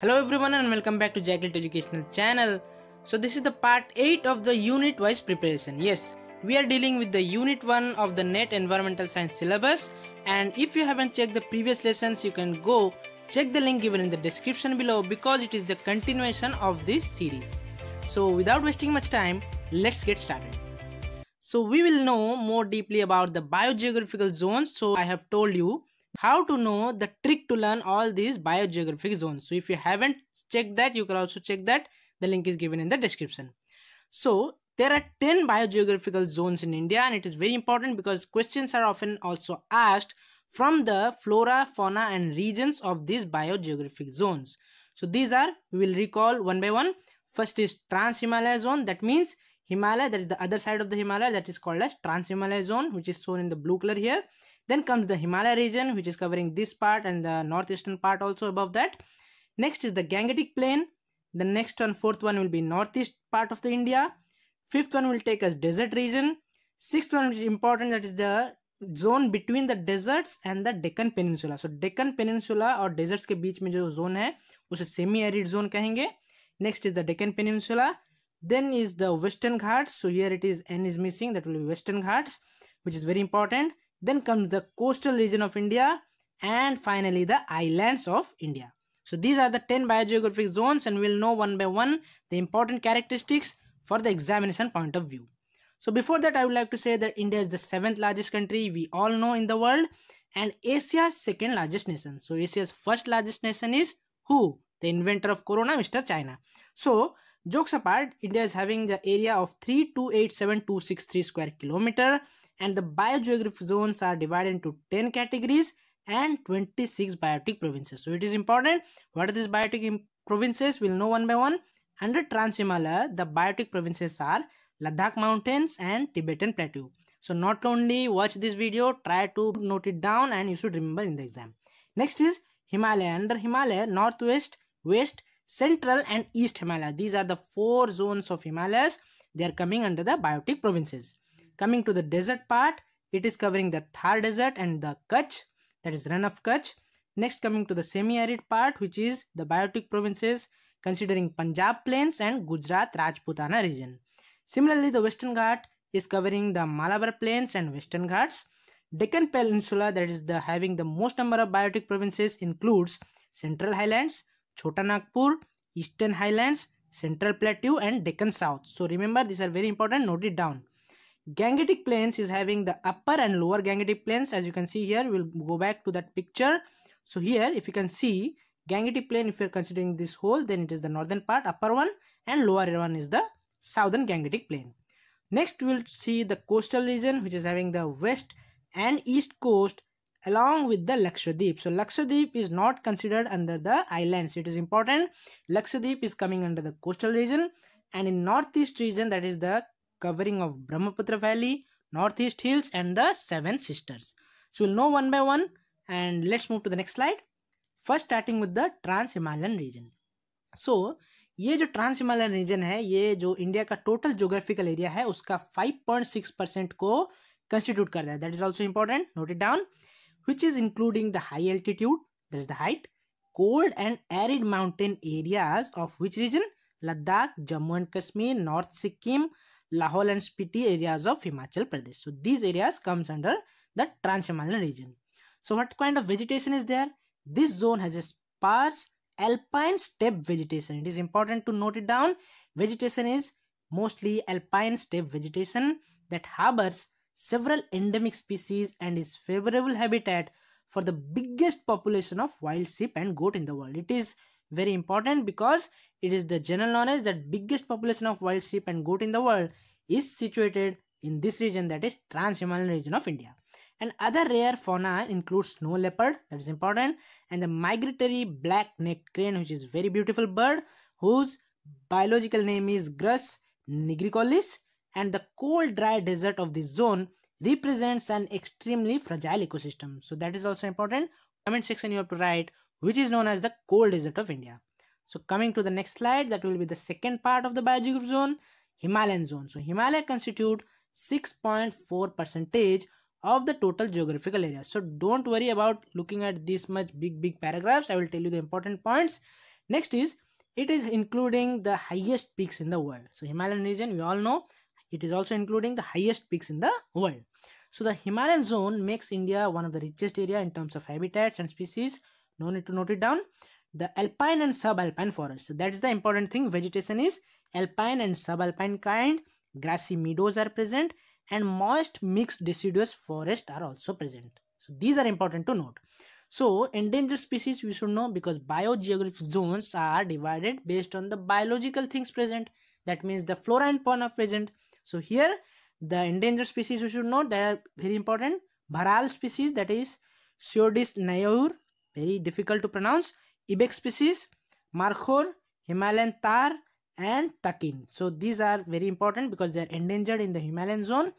Hello everyone and welcome back to Jackal Educational channel. So this is the part 8 of the unit wise preparation. Yes, we are dealing with the unit 1 of the NET Environmental Science syllabus and if you haven't checked the previous lessons you can go check the link given in the description below because it is the continuation of this series. So without wasting much time, let's get started. So we will know more deeply about the biogeographical zones. So I have told you how to know the trick to learn all these biogeographic zones so if you haven't checked that you can also check that the link is given in the description so there are 10 biogeographical zones in India and it is very important because questions are often also asked from the flora, fauna and regions of these biogeographic zones. So these are, we will recall one by one. First is Trans-Himalaya zone that means Himalaya that is the other side of the Himalaya that is called as Trans-Himalaya zone which is shown in the blue color here. Then comes the Himalaya region, which is covering this part and the northeastern part also above that. Next is the Gangetic Plain. The next one, fourth one will be northeast part of the India. Fifth one will take us desert region. Sixth one which is important that is the zone between the deserts and the Deccan Peninsula. So Deccan Peninsula or deserts ke beach mein jo zone hai, usse semi-arid zone kahenge. Next is the Deccan Peninsula. Then is the Western Ghats. So here it is N is missing. That will be Western Ghats, which is very important. Then comes the coastal region of India and finally the islands of India. So these are the 10 biogeographic zones and we'll know one by one the important characteristics for the examination point of view. So before that I would like to say that India is the 7th largest country we all know in the world and Asia's second largest nation. So Asia's first largest nation is who? The inventor of corona Mr. China. So jokes apart India is having the area of 3287263 square kilometer and the biogeographic zones are divided into 10 categories and 26 biotic provinces. So it is important. What are these biotic provinces? We'll know one by one. Under Trans-Himalaya, the biotic provinces are Ladakh Mountains and Tibetan Plateau. So not only watch this video, try to note it down and you should remember in the exam. Next is Himalaya. Under Himalaya, Northwest, West, Central and East Himalaya. These are the four zones of Himalayas. They are coming under the biotic provinces. Coming to the desert part, it is covering the Thar Desert and the Kutch, that is Run of Kutch. Next coming to the semi-arid part which is the biotic provinces considering Punjab plains and Gujarat Rajputana region. Similarly, the Western Ghat is covering the Malabar plains and Western Ghats. Deccan Peninsula that is the having the most number of biotic provinces includes Central Highlands, Chota Nagpur, Eastern Highlands, Central Plateau and Deccan South. So remember these are very important note it down gangetic planes is having the upper and lower gangetic planes as you can see here we'll go back to that picture so here if you can see gangetic plane if you're considering this whole then it is the northern part upper one and lower one is the southern gangetic plane next we'll see the coastal region which is having the west and east coast along with the Lakshadweep. So Lakshadweep is not considered under the islands. It is important. Lakshadweep is coming under the coastal region and in northeast region that is the covering of Brahmaputra Valley, Northeast Hills and the Seven Sisters. So we'll know one by one and let's move to the next slide. First starting with the Trans Himalayan region. So ये जो trans Himalayan reason है ये जो India का total geographical area है उसका 5.6 percent को constitute करता है that is also important note it down which is including the high altitude, that is the height, cold and arid mountain areas of which region? Ladakh, Jammu and Kashmir, North Sikkim, Lahore and Spiti areas of Himachal Pradesh. So these areas comes under the Trans-Himalayan region. So what kind of vegetation is there? This zone has a sparse alpine steppe vegetation. It is important to note it down. Vegetation is mostly alpine steppe vegetation that harbors several endemic species and is favorable habitat for the biggest population of wild sheep and goat in the world. It is very important because it is the general knowledge that biggest population of wild sheep and goat in the world is situated in this region that is Trans-Himalayan region of India. And other rare fauna includes snow leopard, that is important, and the migratory black-necked crane, which is very beautiful bird, whose biological name is Grus nigricollis, and the cold dry desert of this zone represents an extremely fragile ecosystem. So that is also important. Comment section you have to write which is known as the cold desert of India. So coming to the next slide, that will be the second part of the biogeographic zone, Himalayan zone. So Himalaya constitute 6.4 percentage of the total geographical area. So don't worry about looking at this much big, big paragraphs. I will tell you the important points. Next is, it is including the highest peaks in the world. So Himalayan region, we all know, it is also including the highest peaks in the world. So the Himalayan zone makes India one of the richest area in terms of habitats and species no need to note it down the alpine and subalpine forest so that's the important thing vegetation is alpine and subalpine kind grassy meadows are present and moist mixed deciduous forest are also present so these are important to note so endangered species we should know because biogeographic zones are divided based on the biological things present that means the flora and fauna present so here the endangered species we should note that are very important Bharal species that is Siodis nayaur very difficult to pronounce ibex species markhor himalayan tar and takin so these are very important because they are endangered in the himalayan zone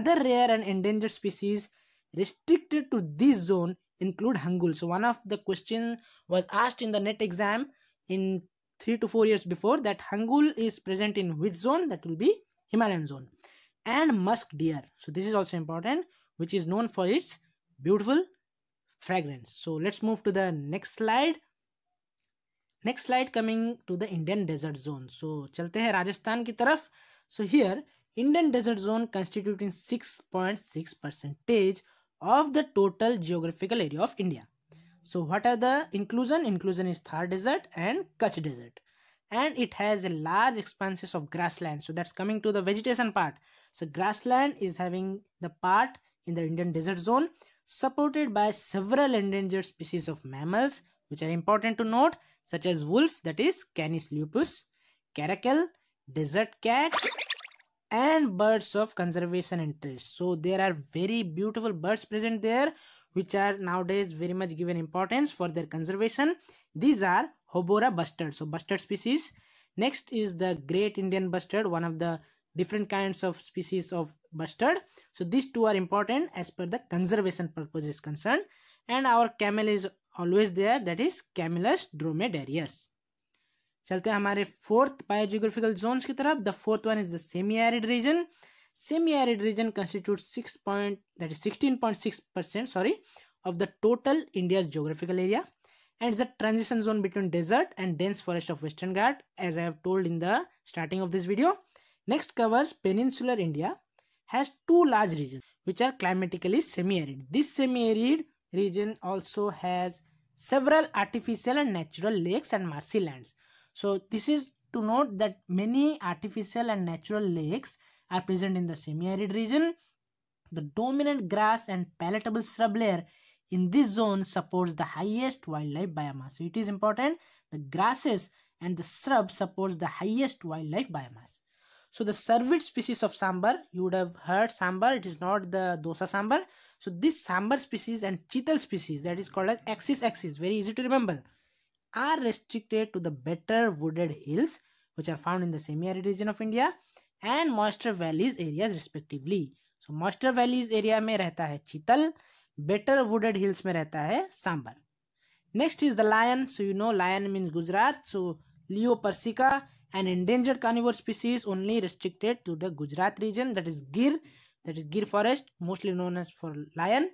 other rare and endangered species restricted to this zone include hangul so one of the questions was asked in the net exam in 3 to 4 years before that hangul is present in which zone that will be himalayan zone and musk deer so this is also important which is known for its beautiful fragrance so let's move to the next slide next slide coming to the indian desert zone so chalte hain rajasthan ki taraf so here indian desert zone constituting 6.6 percentage of the total geographical area of india so what are the inclusion inclusion is thar desert and kutch desert and it has a large expanses of grassland so that's coming to the vegetation part so grassland is having the part in the indian desert zone supported by several endangered species of mammals, which are important to note, such as wolf, that is Canis lupus, caracal, desert cat, and birds of conservation interest. So there are very beautiful birds present there, which are nowadays very much given importance for their conservation. These are Hobora bustard, so bustard species. Next is the great Indian bustard, one of the different kinds of species of mustard so these two are important as per the conservation purpose is concerned and our camel is always there that is camelus dromedarius चलते हैं हमारे fourth biogeographical zones की तरफ the fourth one is the semi-arid region. Semi arid region constitute six point that is sixteen point six percent sorry of and it's a transition zone between desert and dense forest of western ghat as i have told in the starting of this video Next covers peninsular India has two large regions which are climatically semi-arid. This semi-arid region also has several artificial and natural lakes and marshy lands. So this is to note that many artificial and natural lakes are present in the semi-arid region. The dominant grass and palatable shrub layer in this zone supports the highest wildlife biomass. So it is important the grasses and the shrub supports the highest wildlife biomass so the served species of sambar you would have heard sambar it is not the dosa sambar so this sambar species and chital species that is called as axis axis very easy to remember are restricted to the better wooded hills which are found in the semi-arid region of India and moisture valleys areas respectively so moisture valleys area में रहता है chital better wooded hills में रहता है sambar next is the lion so you know lion means Gujarat so Leo persica an endangered carnivore species only restricted to the Gujarat region that is Gir, that is Gir forest, mostly known as for lion.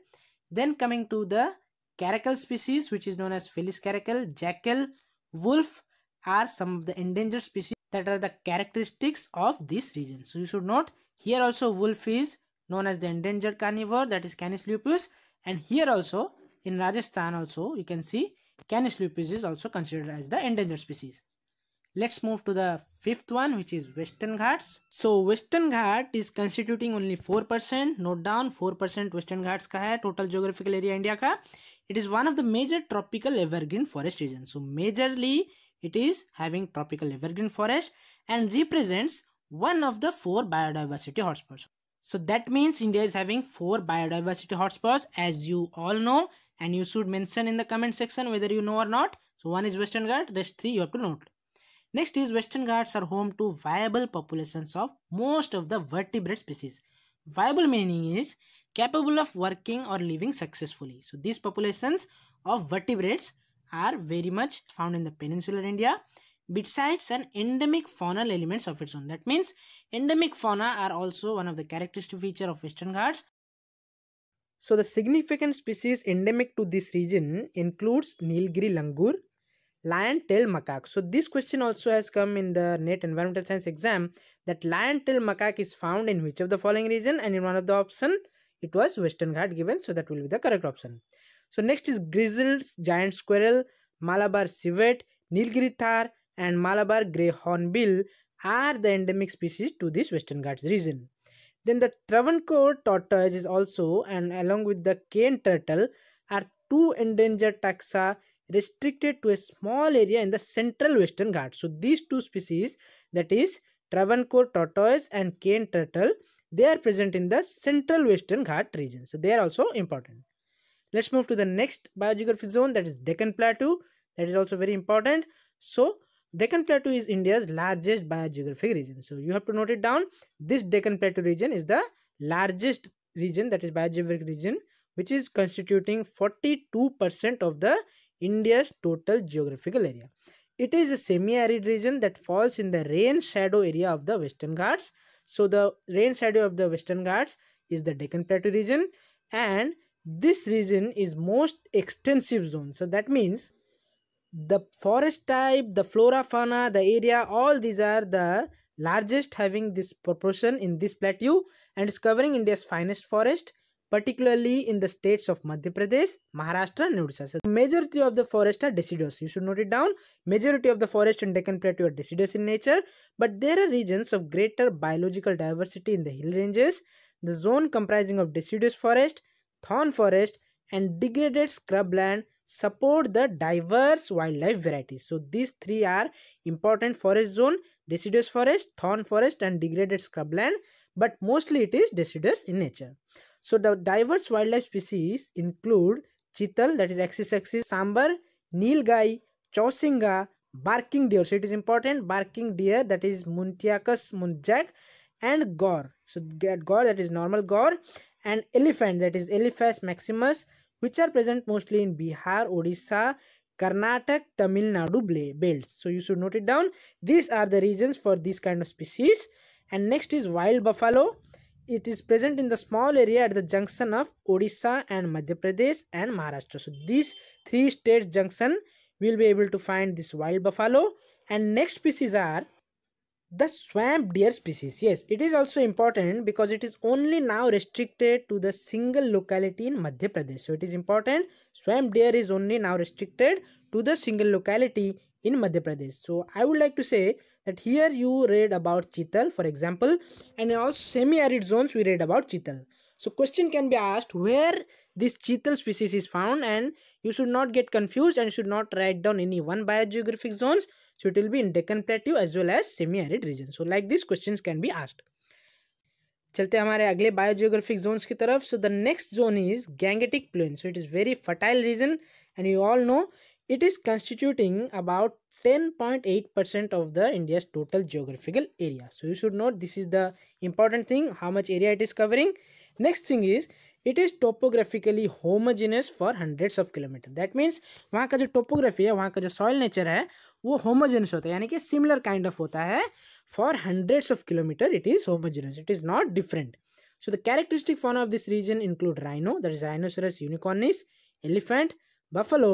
Then coming to the caracal species which is known as Felis caracal, jackal, wolf are some of the endangered species that are the characteristics of this region. So you should note here also wolf is known as the endangered carnivore that is Canis lupus and here also in Rajasthan also you can see Canis lupus is also considered as the endangered species. Let's move to the fifth one which is Western Ghats. So Western Ghat is constituting only 4%. Note down 4% Western Ghats ka hai total geographical area India ka. It is one of the major tropical evergreen forest region. So majorly it is having tropical evergreen forest and represents one of the four biodiversity hotspots. So that means India is having four biodiversity hotspots as you all know and you should mention in the comment section whether you know or not. So one is Western Ghats, rest three you have to note. Next is Western Ghats are home to viable populations of most of the vertebrate species. Viable meaning is capable of working or living successfully. So these populations of vertebrates are very much found in the peninsular India besides an endemic faunal elements of its own. That means endemic fauna are also one of the characteristic feature of Western Ghats. So the significant species endemic to this region includes Nilgiri langur, lion tailed macaque. So this question also has come in the NET Environmental Science exam that lion tailed macaque is found in which of the following region and in one of the option it was Western Ghat given so that will be the correct option. So next is grizzled giant squirrel, Malabar civet, Nilgiri thar and Malabar grey hornbill are the endemic species to this Western Ghats region. Then the Travancore tortoise is also and along with the cane turtle are two endangered taxa restricted to a small area in the central western Ghats. So these two species that is Travancore tortoise and cane turtle they are present in the central western Ghat region. So they are also important. Let's move to the next biogeographic zone that is Deccan Plateau that is also very important. So Deccan Plateau is India's largest biogeographic region. So you have to note it down. This Deccan Plateau region is the largest region that is biogeographic region which is constituting 42% of the India's total geographical area. It is a semi-arid region that falls in the rain shadow area of the Western Ghats. So the rain shadow of the Western Ghats is the Deccan Plateau region and this region is most extensive zone. So that means the forest type, the flora, fauna, the area, all these are the largest having this proportion in this plateau and is covering India's finest forest particularly in the states of Madhya Pradesh, Maharashtra and Odisha. So majority of the forest are deciduous. You should note it down. Majority of the forest in Deccan Plateau are deciduous in nature, but there are regions of greater biological diversity in the hill ranges. The zone comprising of deciduous forest, thorn forest and degraded scrubland support the diverse wildlife varieties. So these three are important forest zone, deciduous forest, thorn forest and degraded scrubland but mostly it is deciduous in nature. So the diverse wildlife species include chital that is axis axis, sambar, nilgai, chausinga, barking deer. So it is important barking deer that is muntiacus munjak and gore. So gore that is normal gore and elephant that is Eliphas maximus which are present mostly in Bihar, Odisha, Karnataka, Tamil Nadu belts. So you should note it down. These are the regions for this kind of species. And next is wild buffalo. It is present in the small area at the junction of Odisha and Madhya Pradesh and Maharashtra. So these three states junction will be able to find this wild buffalo. And next species are the swamp deer species yes it is also important because it is only now restricted to the single locality in madhya pradesh so it is important swamp deer is only now restricted to the single locality in madhya pradesh so i would like to say that here you read about chital for example and in all semi arid zones we read about chital so question can be asked where this chital species is found and you should not get confused and should not write down any one biogeographic zones so it will be in deccan plateau as well as semi-arid region so like these questions can be asked चलते हमारे अगले biogeographic zones की तरफ so the next zone is Gangetic plain so it is very fertile region and you all it is constituting about 10.8% of the India's total geographical area. So you should note this is the important thing, how much area it is covering. Next thing is it is topographically homogeneous for hundreds of kilometre that means वहाँ का जो topography है वहाँ का जो soil nature है वो homogeneous होता है यानी कि सिमिलर काइंड ऑफ होता है for hundreds of kilometre it is homogeneous it is not different so the characteristic fauna of this region include rhino that is rhinoceros unicornis elephant buffalo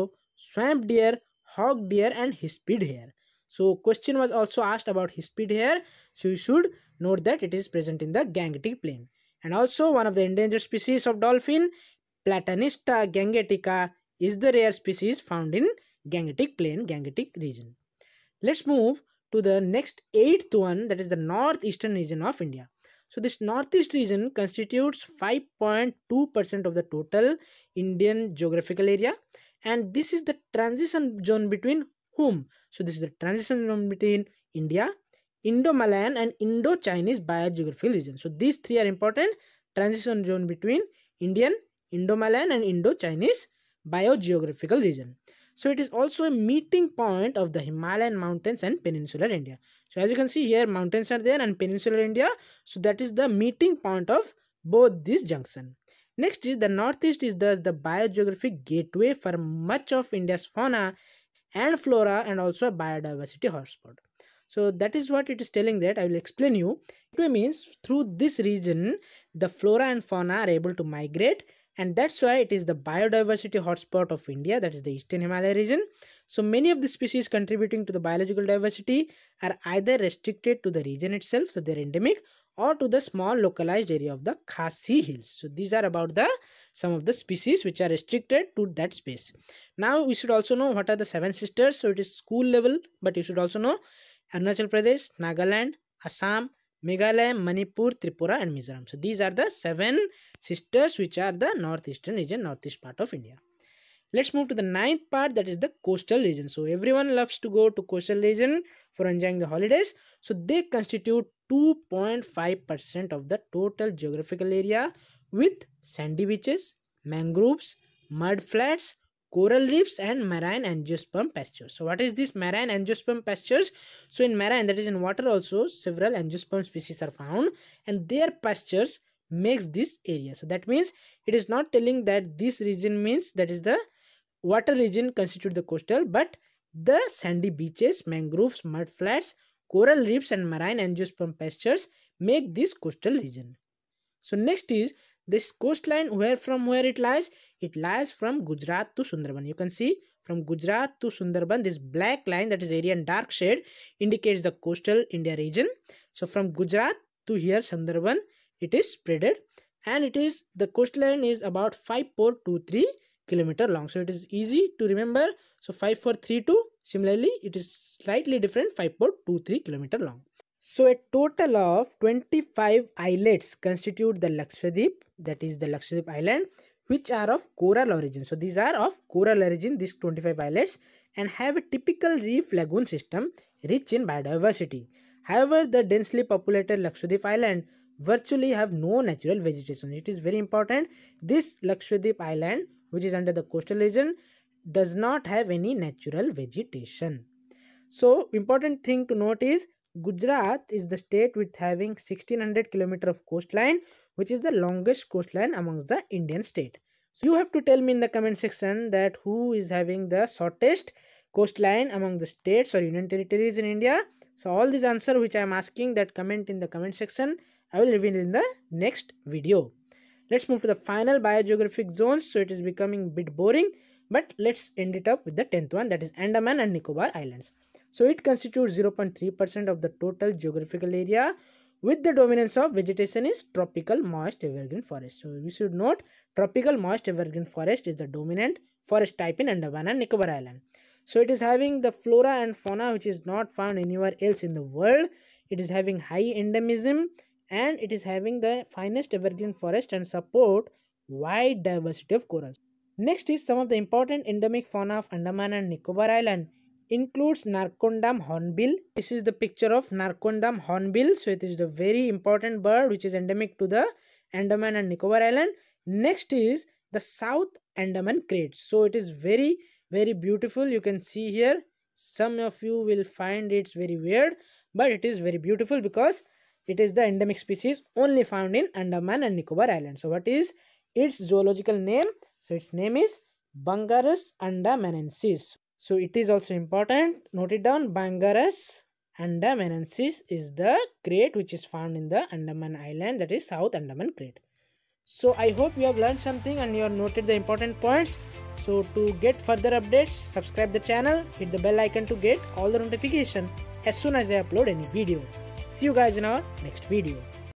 swamp deer hog deer and hispid hare so question was also asked about hispid hare so you should note that it is present in the Gangetic plain and also one of the endangered species of dolphin platanista gangetica is the rare species found in gangetic plain gangetic region let's move to the next eighth one that is the northeastern region of india so this northeast region constitutes 5.2% of the total indian geographical area and this is the transition zone between whom so this is the transition zone between india Indo-Malayan and Indo-Chinese biogeographical region. So these three are important transition zone between Indian, Indo-Malayan and Indo-Chinese biogeographical region. So it is also a meeting point of the Himalayan mountains and peninsular India. So as you can see here mountains are there and peninsular India. So that is the meeting point of both these junction. Next is the northeast is thus the biogeographic gateway for much of India's fauna and flora and also a biodiversity hotspot so that is what it is telling that i will explain you it means through this region the flora and fauna are able to migrate and that's why it is the biodiversity hotspot of India, that is the Eastern Himalaya region. So many of the species contributing to the biological diversity are either restricted to the region itself, so they're endemic, or to the small localized area of the Khasi Hills. So these are about the some of the species which are restricted to that space. Now we should also know what are the seven sisters. So it is school level, but you should also know Arunachal Pradesh, Nagaland, Assam, Meghalaya, Manipur, Tripura and Mizoram. So these are the seven sisters which are the northeastern region, northeast part of India. Let's move to the ninth part that is the coastal region. So everyone loves to go to coastal region for enjoying the holidays. So they constitute 2.5% of the total geographical area with sandy beaches, mangroves, mud flats, coral reefs and marine angiosperm pastures. So what is this marine angiosperm pastures? So in marine that is in water also several angiosperm species are found and their pastures makes this area. So that means it is not telling that this region means that is the water region constitute the coastal but the sandy beaches, mangroves, mudflats, coral reefs and marine angiosperm pastures make this coastal region. So next is this coastline where from where it lies it lies from gujarat to sundarban you can see from gujarat to sundarban this black line that is area in dark shade indicates the coastal india region so from gujarat to here sundarban it is spreaded and it is the coastline is about 5423 kilometer long so it is easy to remember so 5432 similarly it is slightly different 5423 kilometer long so a total of 25 islets constitute the Lakshadweep, that is the Lakshadweep island, which are of coral origin. So these are of coral origin, these 25 islets, and have a typical reef lagoon system rich in biodiversity. However, the densely populated Lakshadweep island virtually have no natural vegetation. It is very important. This Lakshadweep island, which is under the coastal region, does not have any natural vegetation. So important thing to note is Gujarat is the state with having 1600 km of coastline which is the longest coastline amongst the Indian state. So you have to tell me in the comment section that who is having the shortest coastline among the states or union territories in India. So all these answer which I am asking that comment in the comment section. I will reveal in the next video. Let's move to the final biogeographic zones. So it is becoming bit boring. But let's end it up with the 10th one that is Andaman and Nicobar Islands. So it constitutes 0.3% of the total geographical area with the dominance of vegetation is tropical moist evergreen forest. So you should note tropical moist evergreen forest is the dominant forest type in Andaman and Nicobar Island. So it is having the flora and fauna which is not found anywhere else in the world. It is having high endemism and it is having the finest evergreen forest and support wide diversity of corals. Next is some of the important endemic fauna of Andaman and Nicobar Island includes Narkondam hornbill. This is the picture of Narkondam hornbill. So it is the very important bird which is endemic to the Andaman and Nicobar Island. Next is the South Andaman crate. So it is very very beautiful. You can see here some of you will find it's very weird but it is very beautiful because it is the endemic species only found in Andaman and Nicobar Island. So what is its zoological name? So its name is Bungarus andamanensis. So it is also important. Note it down. Bangaras andamanensis is the crate which is found in the Andaman Island that is South Andaman crate. So I hope you have learned something and you have noted the important points. So to get further updates, subscribe the channel, hit the bell icon to get all the notification as soon as I upload any video. See you guys in our next video.